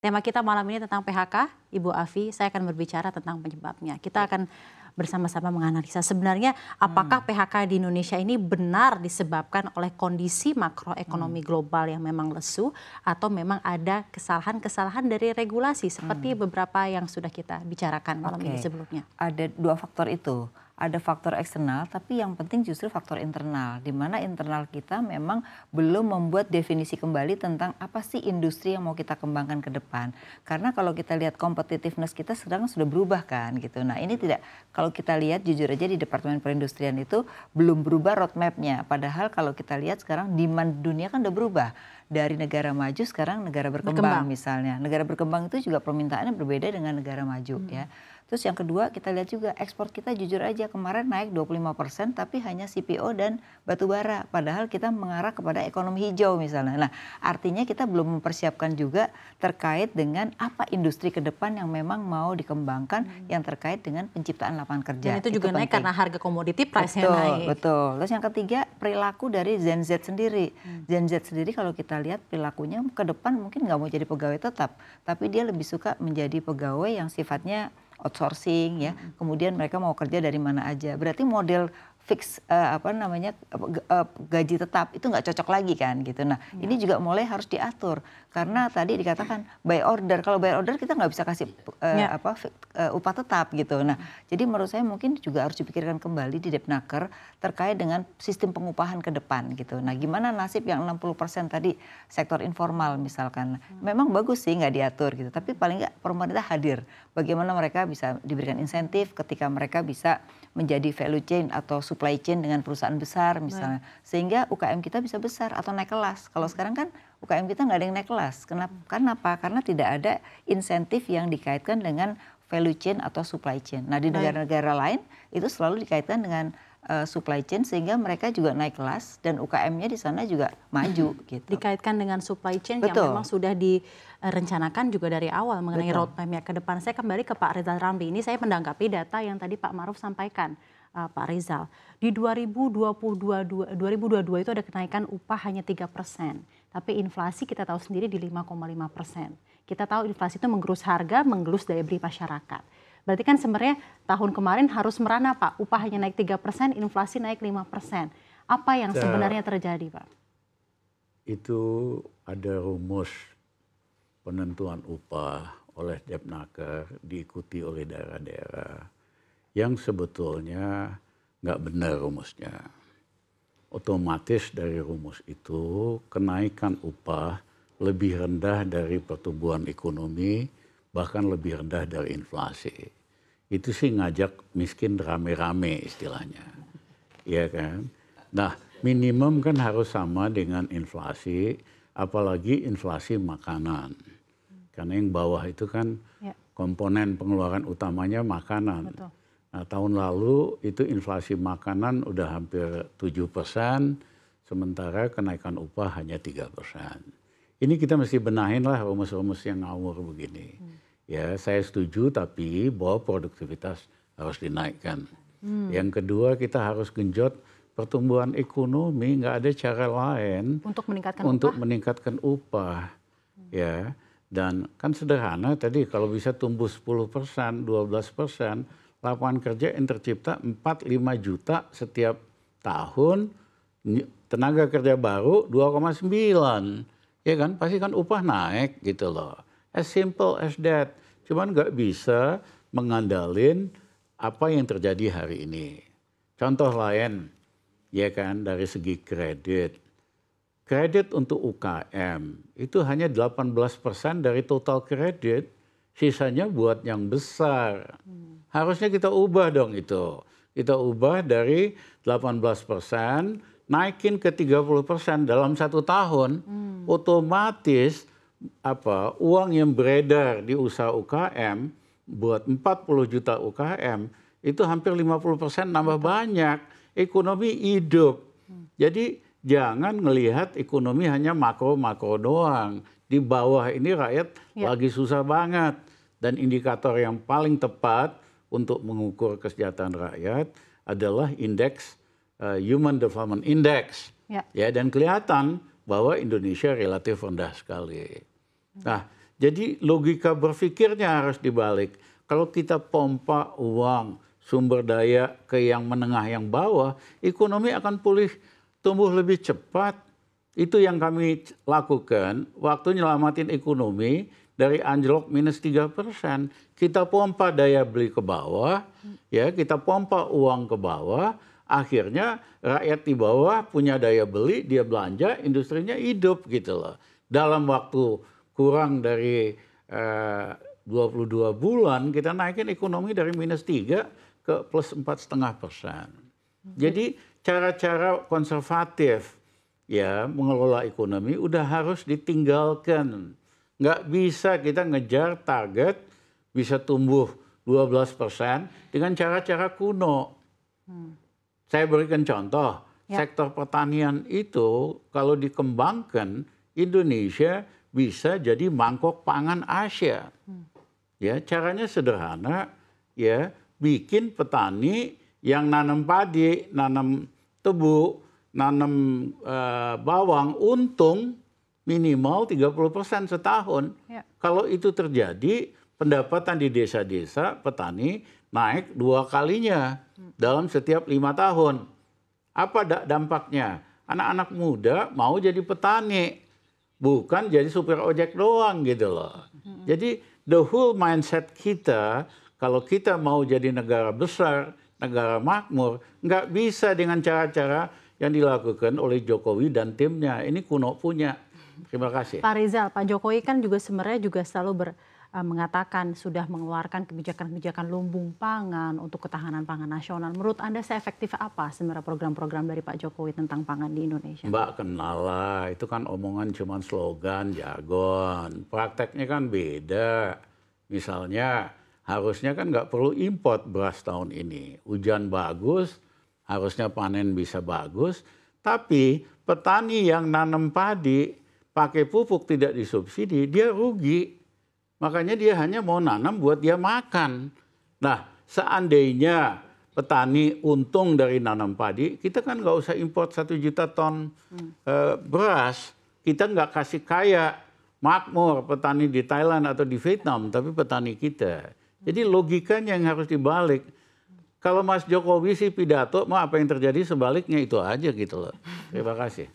Tema kita malam ini tentang PHK, Ibu Afi, saya akan berbicara tentang penyebabnya. Kita akan bersama-sama menganalisa sebenarnya apakah hmm. PHK di Indonesia ini benar disebabkan oleh kondisi makroekonomi hmm. global yang memang lesu atau memang ada kesalahan-kesalahan dari regulasi seperti hmm. beberapa yang sudah kita bicarakan malam okay. ini sebelumnya. Ada dua faktor itu ada faktor eksternal, tapi yang penting justru faktor internal, di mana internal kita memang belum membuat definisi kembali tentang apa sih industri yang mau kita kembangkan ke depan. Karena kalau kita lihat competitiveness kita sekarang sudah berubah kan gitu. Nah ini tidak, kalau kita lihat jujur aja di Departemen Perindustrian itu belum berubah roadmapnya. Padahal kalau kita lihat sekarang demand dunia kan sudah berubah dari negara maju sekarang negara berkembang, berkembang misalnya. Negara berkembang itu juga permintaannya berbeda dengan negara maju hmm. ya. Terus yang kedua kita lihat juga ekspor kita jujur aja kemarin naik 25% tapi hanya CPO dan batubara. Padahal kita mengarah kepada ekonomi hijau misalnya. Nah artinya kita belum mempersiapkan juga terkait dengan apa industri ke depan yang memang mau dikembangkan hmm. yang terkait dengan penciptaan lapangan kerja. Dan itu juga itu naik karena harga komoditi price yang naik. Betul. Terus yang ketiga perilaku dari Gen Z sendiri. Hmm. Gen Z sendiri kalau kita lihat perilakunya ke depan mungkin nggak mau jadi pegawai tetap. Tapi dia lebih suka menjadi pegawai yang sifatnya outsourcing ya. Kemudian mereka mau kerja dari mana aja. Berarti model fix uh, apa namanya uh, gaji tetap itu nggak cocok lagi kan gitu. Nah, hmm. ini iya. juga mulai harus diatur karena tadi dikatakan by order kalau by order kita nggak bisa kasih uh, ya. apa uh, upah tetap gitu nah jadi menurut saya mungkin juga harus dipikirkan kembali di Depnaker terkait dengan sistem pengupahan ke depan gitu nah gimana nasib yang 60% tadi sektor informal misalkan memang bagus sih nggak diatur gitu tapi paling nggak pemerintah hadir bagaimana mereka bisa diberikan insentif ketika mereka bisa menjadi value chain atau supply chain dengan perusahaan besar misalnya sehingga UKM kita bisa besar atau naik kelas kalau sekarang kan UKM kita nggak ada yang naik kelas. Hmm. Kenapa? Karena apa? Karena tidak ada insentif yang dikaitkan dengan value chain atau supply chain. Nah di negara-negara lain itu selalu dikaitkan dengan uh, supply chain sehingga mereka juga naik kelas dan UKM-nya di sana juga maju hmm. gitu. Dikaitkan dengan supply chain Betul. yang memang sudah direncanakan juga dari awal mengenai roadmap-nya ke depan. Saya kembali ke Pak Rizal Ramli. Ini saya menanggapi data yang tadi Pak Maruf sampaikan. Uh, Pak Rizal, di 2022, 2022 itu ada kenaikan upah hanya 3 persen tapi inflasi kita tahu sendiri di 5,5 persen. Kita tahu inflasi itu menggerus harga, menggerus daya beli masyarakat. Berarti kan sebenarnya tahun kemarin harus merana Pak, upahnya naik 3 persen, inflasi naik 5 persen. Apa yang nah, sebenarnya terjadi Pak? Itu ada rumus penentuan upah oleh Depnaker diikuti oleh daerah-daerah yang sebetulnya nggak benar rumusnya otomatis dari rumus itu kenaikan upah lebih rendah dari pertumbuhan ekonomi, bahkan lebih rendah dari inflasi. Itu sih ngajak miskin rame-rame istilahnya. Iya kan? Nah, minimum kan harus sama dengan inflasi, apalagi inflasi makanan. Karena yang bawah itu kan ya. komponen pengeluaran utamanya makanan. Betul. Nah, tahun lalu itu inflasi makanan udah hampir tujuh persen, sementara kenaikan upah hanya tiga persen. Ini kita mesti benahin lah rumus-rumus yang ngawur begini. Hmm. Ya, saya setuju tapi bahwa produktivitas harus dinaikkan. Hmm. Yang kedua kita harus genjot pertumbuhan ekonomi, nggak ada cara lain untuk meningkatkan untuk upah. meningkatkan upah. Hmm. Ya, dan kan sederhana tadi kalau bisa tumbuh 10 persen, 12 persen, lapangan kerja yang tercipta 4-5 juta setiap tahun, tenaga kerja baru 2,9. Ya kan, pasti kan upah naik gitu loh. As simple as that. Cuman nggak bisa mengandalin apa yang terjadi hari ini. Contoh lain, ya kan, dari segi kredit. Kredit untuk UKM itu hanya 18% dari total kredit sisanya buat yang besar. Hmm. Harusnya kita ubah dong itu. Kita ubah dari 18 persen, naikin ke 30 persen dalam satu tahun, hmm. otomatis apa uang yang beredar di usaha UKM buat 40 juta UKM itu hampir 50 persen nambah banyak ekonomi hidup. Hmm. Jadi jangan melihat ekonomi hanya makro makro doang. Di bawah ini rakyat ya. lagi susah banget dan indikator yang paling tepat untuk mengukur kesejahteraan rakyat adalah indeks uh, Human Development Index. Ya. ya dan kelihatan bahwa Indonesia relatif rendah sekali. Nah, jadi logika berpikirnya harus dibalik. Kalau kita pompa uang, sumber daya ke yang menengah yang bawah, ekonomi akan pulih tumbuh lebih cepat. Itu yang kami lakukan waktu nyelamatin ekonomi dari anjlok minus 3 persen. Kita pompa daya beli ke bawah, ya kita pompa uang ke bawah, akhirnya rakyat di bawah punya daya beli, dia belanja, industrinya hidup gitu loh. Dalam waktu kurang dari eh, 22 bulan kita naikin ekonomi dari minus 3 ke plus setengah persen. Jadi cara-cara konservatif ya mengelola ekonomi udah harus ditinggalkan. Nggak bisa kita ngejar target bisa tumbuh 12 persen dengan cara-cara kuno. Hmm. Saya berikan contoh, ya. sektor pertanian itu kalau dikembangkan Indonesia bisa jadi mangkok pangan Asia. Hmm. Ya, caranya sederhana, ya bikin petani yang nanam padi, nanam tebu, nanam e, bawang untung minimal 30% setahun. Ya. Kalau itu terjadi, pendapatan di desa-desa petani naik dua kalinya dalam setiap lima tahun. Apa dampaknya? Anak-anak muda mau jadi petani, bukan jadi supir ojek doang gitu loh. Jadi the whole mindset kita, kalau kita mau jadi negara besar, negara makmur. Nggak bisa dengan cara-cara yang dilakukan oleh Jokowi dan timnya. Ini kuno punya. Terima kasih. Pak Rizal, Pak Jokowi kan juga sebenarnya juga selalu ber, uh, mengatakan sudah mengeluarkan kebijakan-kebijakan lumbung pangan untuk ketahanan pangan nasional. Menurut Anda seefektif apa sebenarnya program-program dari Pak Jokowi tentang pangan di Indonesia? Mbak kenal lah, itu kan omongan cuman slogan, jargon. Prakteknya kan beda. Misalnya harusnya kan nggak perlu import beras tahun ini. Hujan bagus, harusnya panen bisa bagus. Tapi petani yang nanam padi pakai pupuk tidak disubsidi, dia rugi. Makanya dia hanya mau nanam buat dia makan. Nah, seandainya petani untung dari nanam padi, kita kan nggak usah import satu juta ton hmm. Eh, beras. Kita nggak kasih kaya makmur petani di Thailand atau di Vietnam, tapi petani kita. Jadi logikanya yang harus dibalik. Kalau Mas Jokowi sih pidato, mau apa yang terjadi sebaliknya itu aja gitu loh. Terima kasih.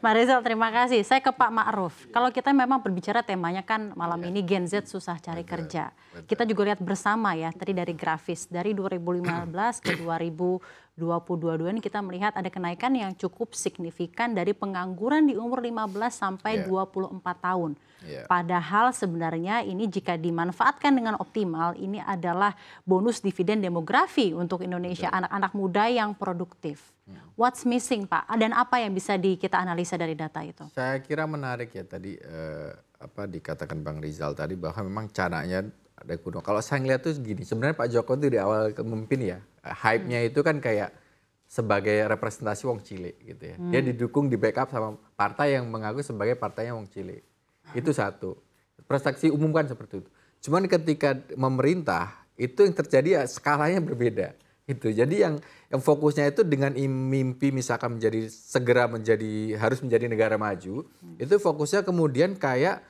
Pak Rizal, terima kasih. Saya ke Pak Ma'ruf. Iya. Kalau kita memang berbicara temanya kan malam iya. ini Gen Z susah cari kerja. Kita juga lihat bersama ya, tadi dari grafis. Dari 2015 ke 2000 2022 ini kita melihat ada kenaikan yang cukup signifikan dari pengangguran di umur 15 sampai yeah. 24 tahun. Yeah. Padahal sebenarnya ini jika dimanfaatkan dengan optimal ini adalah bonus dividen demografi untuk Indonesia anak-anak muda yang produktif. Hmm. What's missing Pak? Dan apa yang bisa di, kita analisa dari data itu? Saya kira menarik ya tadi eh, apa dikatakan Bang Rizal tadi bahwa memang caranya ada kuno. Kalau saya ngeliat tuh gini, sebenarnya Pak Jokowi di awal memimpin ya hype-nya itu kan kayak sebagai representasi wong cilik gitu ya. Hmm. Dia didukung di backup sama partai yang mengaku sebagai partainya wong cilik. Itu satu. Prestasi umum kan seperti itu. Cuman ketika memerintah itu yang terjadi ya skalanya berbeda gitu. Jadi yang yang fokusnya itu dengan mimpi misalkan menjadi segera menjadi harus menjadi negara maju, hmm. itu fokusnya kemudian kayak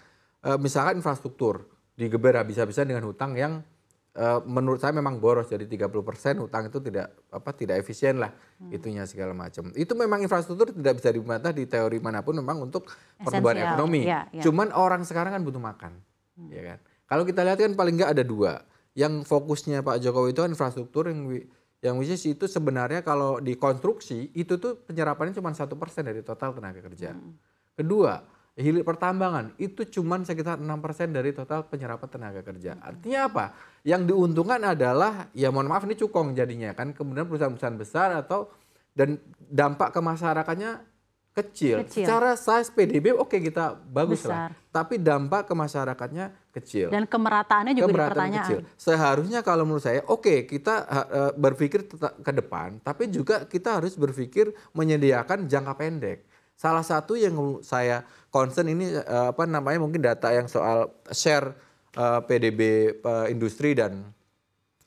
eh, misalkan infrastruktur digeber habis-habisan dengan hutang yang Eh, menurut saya memang boros jadi 30% hutang itu tidak apa tidak efisien lah hmm. itunya segala macam. Itu memang infrastruktur tidak bisa dibantah di teori manapun memang untuk Esensial. pertumbuhan ekonomi. Ya, ya. Cuman orang sekarang kan butuh makan. Hmm. Ya kan? Kalau kita lihat kan paling nggak ada dua. Yang fokusnya Pak Jokowi itu kan infrastruktur yang yang which itu sebenarnya kalau di konstruksi itu tuh penyerapannya cuma satu persen dari total tenaga kerja. Hmm. Kedua, hilir pertambangan itu cuma sekitar enam persen dari total penyerapan tenaga kerja. Artinya apa? Yang diuntungkan adalah ya mohon maaf ini cukong jadinya kan kemudian perusahaan-perusahaan besar atau dan dampak ke masyarakatnya kecil. kecil. Secara size PDB oke okay, kita bagus lah. Tapi dampak ke masyarakatnya kecil. Dan kemerataannya juga Kemerataan dipertanyaan. Kecil. Seharusnya kalau menurut saya oke okay, kita uh, berpikir ke depan tapi juga kita harus berpikir menyediakan jangka pendek Salah satu yang saya concern ini uh, apa namanya mungkin data yang soal share uh, eh, PDB uh, eh, industri dan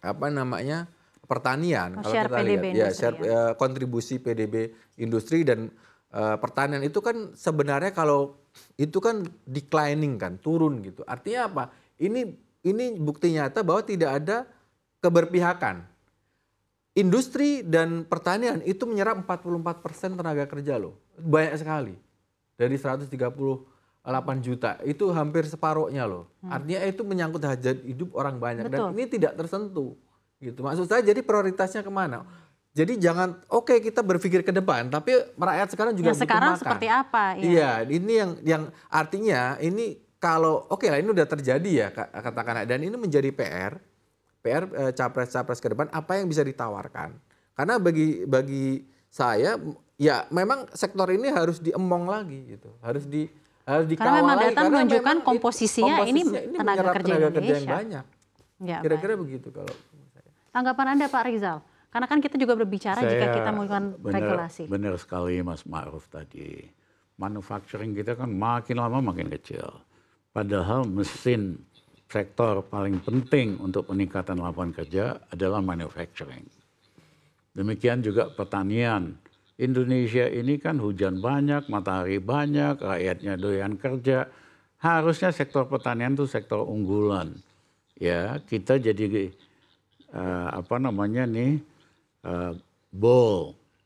apa namanya pertanian oh, kalau kita PDB lihat ya share ya. Uh, kontribusi PDB industri dan uh, pertanian itu kan sebenarnya kalau itu kan declining kan turun gitu. Artinya apa? Ini ini bukti nyata bahwa tidak ada keberpihakan Industri dan pertanian itu menyerap 44% tenaga kerja loh. Banyak sekali. Dari 138 juta. Itu hampir separuhnya loh. Hmm. Artinya itu menyangkut hajat hidup orang banyak. Betul. Dan ini tidak tersentuh. gitu. Maksud saya jadi prioritasnya kemana? Jadi jangan oke okay, kita berpikir ke depan, tapi rakyat sekarang juga yang butuh sekarang makan. seperti apa? Ya. Iya, ini yang yang artinya ini kalau oke okay lah ini udah terjadi ya katakanlah dan ini menjadi PR PR eh, capres-capres ke depan apa yang bisa ditawarkan. Karena bagi bagi saya ya memang sektor ini harus diemong lagi gitu. Harus di harus dikawal karena memang data menunjukkan komposisinya, komposisinya ini, ini tenaga kerja tenaga Indonesia. yang banyak. Ya, Kira-kira begitu kalau Tanggapan Anda Pak Rizal? Karena kan kita juga berbicara saya, jika kita melakukan regulasi. Benar sekali Mas Ma'ruf tadi. Manufacturing kita kan makin lama makin kecil. Padahal mesin sektor paling penting untuk peningkatan lapangan kerja adalah manufacturing. Demikian juga pertanian. Indonesia ini kan hujan banyak, matahari banyak, rakyatnya doyan kerja. Harusnya sektor pertanian itu sektor unggulan. Ya, kita jadi uh, apa namanya nih uh,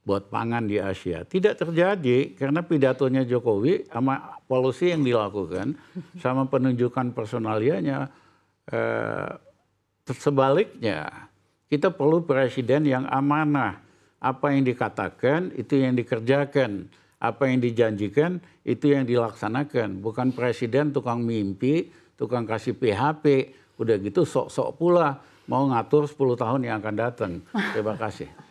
buat pangan di Asia. Tidak terjadi karena pidatonya Jokowi sama polusi yang dilakukan sama penunjukan personalianya eh, sebaliknya. Kita perlu presiden yang amanah. Apa yang dikatakan itu yang dikerjakan. Apa yang dijanjikan itu yang dilaksanakan. Bukan presiden tukang mimpi, tukang kasih PHP, udah gitu sok-sok pula mau ngatur 10 tahun yang akan datang. Terima kasih.